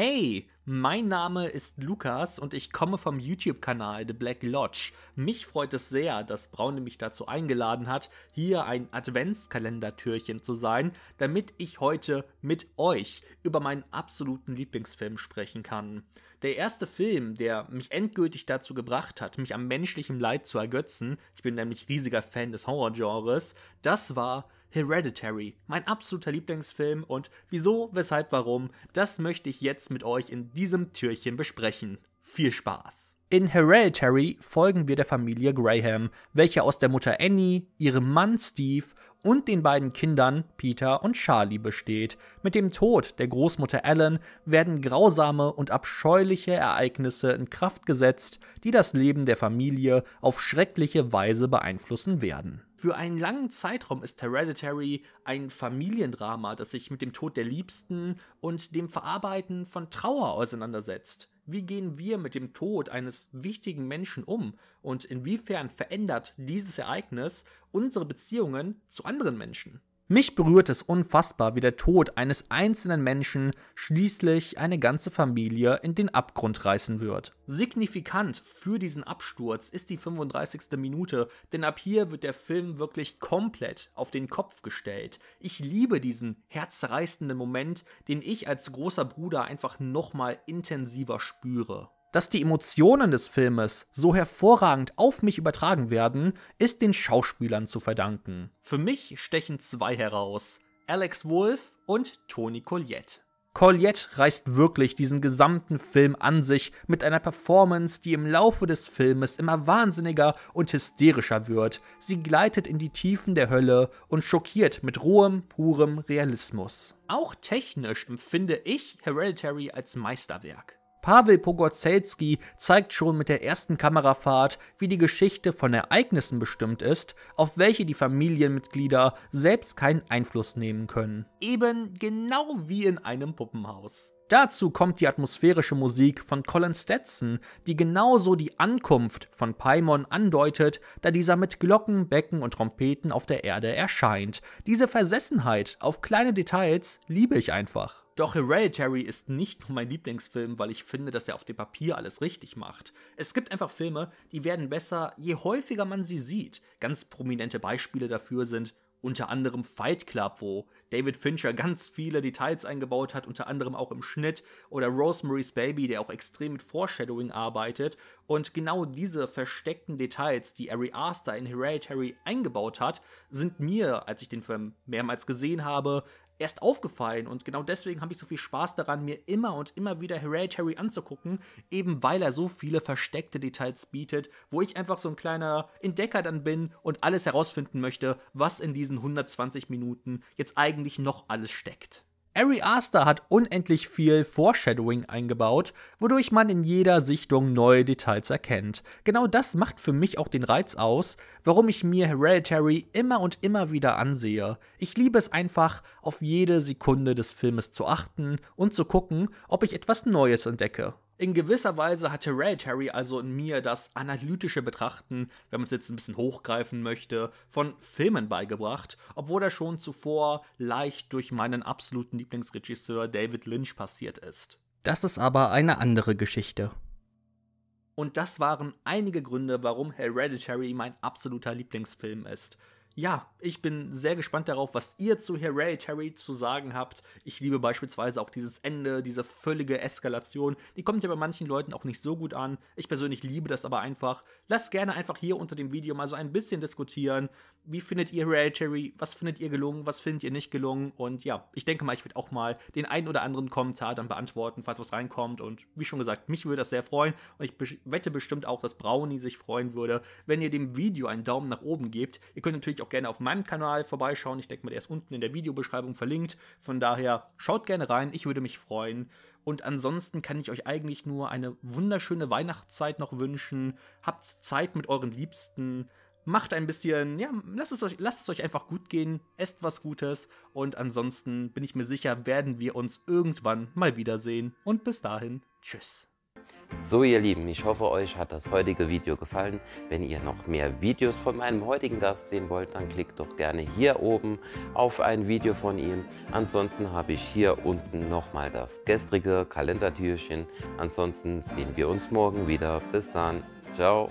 Hey, mein Name ist Lukas und ich komme vom YouTube-Kanal The Black Lodge. Mich freut es sehr, dass Braune mich dazu eingeladen hat, hier ein Adventskalendertürchen zu sein, damit ich heute mit euch über meinen absoluten Lieblingsfilm sprechen kann. Der erste Film, der mich endgültig dazu gebracht hat, mich am menschlichen Leid zu ergötzen, ich bin nämlich riesiger Fan des Horrorgenres, das war Hereditary, mein absoluter Lieblingsfilm und wieso, weshalb, warum, das möchte ich jetzt mit euch in diesem Türchen besprechen. Viel Spaß! In Hereditary folgen wir der Familie Graham, welche aus der Mutter Annie, ihrem Mann Steve und den beiden Kindern Peter und Charlie besteht. Mit dem Tod der Großmutter Ellen werden grausame und abscheuliche Ereignisse in Kraft gesetzt, die das Leben der Familie auf schreckliche Weise beeinflussen werden. Für einen langen Zeitraum ist Hereditary ein Familiendrama, das sich mit dem Tod der Liebsten und dem Verarbeiten von Trauer auseinandersetzt. Wie gehen wir mit dem Tod eines wichtigen Menschen um und inwiefern verändert dieses Ereignis unsere Beziehungen zu anderen Menschen? Mich berührt es unfassbar, wie der Tod eines einzelnen Menschen schließlich eine ganze Familie in den Abgrund reißen wird. Signifikant für diesen Absturz ist die 35. Minute, denn ab hier wird der Film wirklich komplett auf den Kopf gestellt. Ich liebe diesen herzreißenden Moment, den ich als großer Bruder einfach nochmal intensiver spüre. Dass die Emotionen des Filmes so hervorragend auf mich übertragen werden, ist den Schauspielern zu verdanken. Für mich stechen zwei heraus: Alex Wolf und Toni Colliette. Colliette reißt wirklich diesen gesamten Film an sich mit einer Performance, die im Laufe des Filmes immer wahnsinniger und hysterischer wird. Sie gleitet in die Tiefen der Hölle und schockiert mit rohem, purem Realismus. Auch technisch empfinde ich Hereditary als Meisterwerk. Pavel Pogorzelski zeigt schon mit der ersten Kamerafahrt, wie die Geschichte von Ereignissen bestimmt ist, auf welche die Familienmitglieder selbst keinen Einfluss nehmen können. Eben genau wie in einem Puppenhaus. Dazu kommt die atmosphärische Musik von Colin Stetson, die genauso die Ankunft von Paimon andeutet, da dieser mit Glocken, Becken und Trompeten auf der Erde erscheint. Diese Versessenheit auf kleine Details liebe ich einfach. Doch Hereditary ist nicht nur mein Lieblingsfilm, weil ich finde, dass er auf dem Papier alles richtig macht. Es gibt einfach Filme, die werden besser, je häufiger man sie sieht. Ganz prominente Beispiele dafür sind unter anderem Fight Club, wo David Fincher ganz viele Details eingebaut hat, unter anderem auch im Schnitt, oder Rosemary's Baby, der auch extrem mit Foreshadowing arbeitet. Und genau diese versteckten Details, die Ari Aster in Hereditary eingebaut hat, sind mir, als ich den Film mehrmals gesehen habe, erst aufgefallen. Und genau deswegen habe ich so viel Spaß daran, mir immer und immer wieder Hereditary anzugucken, eben weil er so viele versteckte Details bietet, wo ich einfach so ein kleiner Entdecker dann bin und alles herausfinden möchte, was in diesen 120 Minuten jetzt eigentlich noch alles steckt. Ari Aster hat unendlich viel Foreshadowing eingebaut, wodurch man in jeder Sichtung neue Details erkennt. Genau das macht für mich auch den Reiz aus, warum ich mir Hereditary immer und immer wieder ansehe. Ich liebe es einfach, auf jede Sekunde des Filmes zu achten und zu gucken, ob ich etwas Neues entdecke. In gewisser Weise hat Hereditary also in mir das analytische Betrachten, wenn man es jetzt ein bisschen hochgreifen möchte, von Filmen beigebracht, obwohl er schon zuvor leicht durch meinen absoluten Lieblingsregisseur David Lynch passiert ist. Das ist aber eine andere Geschichte. Und das waren einige Gründe, warum Hereditary mein absoluter Lieblingsfilm ist ja, ich bin sehr gespannt darauf, was ihr zu Hereditary zu sagen habt. Ich liebe beispielsweise auch dieses Ende, diese völlige Eskalation. Die kommt ja bei manchen Leuten auch nicht so gut an. Ich persönlich liebe das aber einfach. Lasst gerne einfach hier unter dem Video mal so ein bisschen diskutieren. Wie findet ihr Hereditary? Was findet ihr gelungen? Was findet ihr nicht gelungen? Und ja, ich denke mal, ich werde auch mal den einen oder anderen Kommentar dann beantworten, falls was reinkommt. Und wie schon gesagt, mich würde das sehr freuen. Und ich wette bestimmt auch, dass Brownie sich freuen würde, wenn ihr dem Video einen Daumen nach oben gebt. Ihr könnt natürlich auch auch gerne auf meinem Kanal vorbeischauen. Ich denke mal, der ist unten in der Videobeschreibung verlinkt. Von daher schaut gerne rein, ich würde mich freuen. Und ansonsten kann ich euch eigentlich nur eine wunderschöne Weihnachtszeit noch wünschen. Habt Zeit mit euren Liebsten. Macht ein bisschen, ja, lasst es, euch, lasst es euch einfach gut gehen, esst was Gutes und ansonsten bin ich mir sicher, werden wir uns irgendwann mal wiedersehen und bis dahin, tschüss. So ihr Lieben, ich hoffe euch hat das heutige Video gefallen. Wenn ihr noch mehr Videos von meinem heutigen Gast sehen wollt, dann klickt doch gerne hier oben auf ein Video von ihm. Ansonsten habe ich hier unten nochmal das gestrige Kalendertürchen. Ansonsten sehen wir uns morgen wieder. Bis dann. Ciao.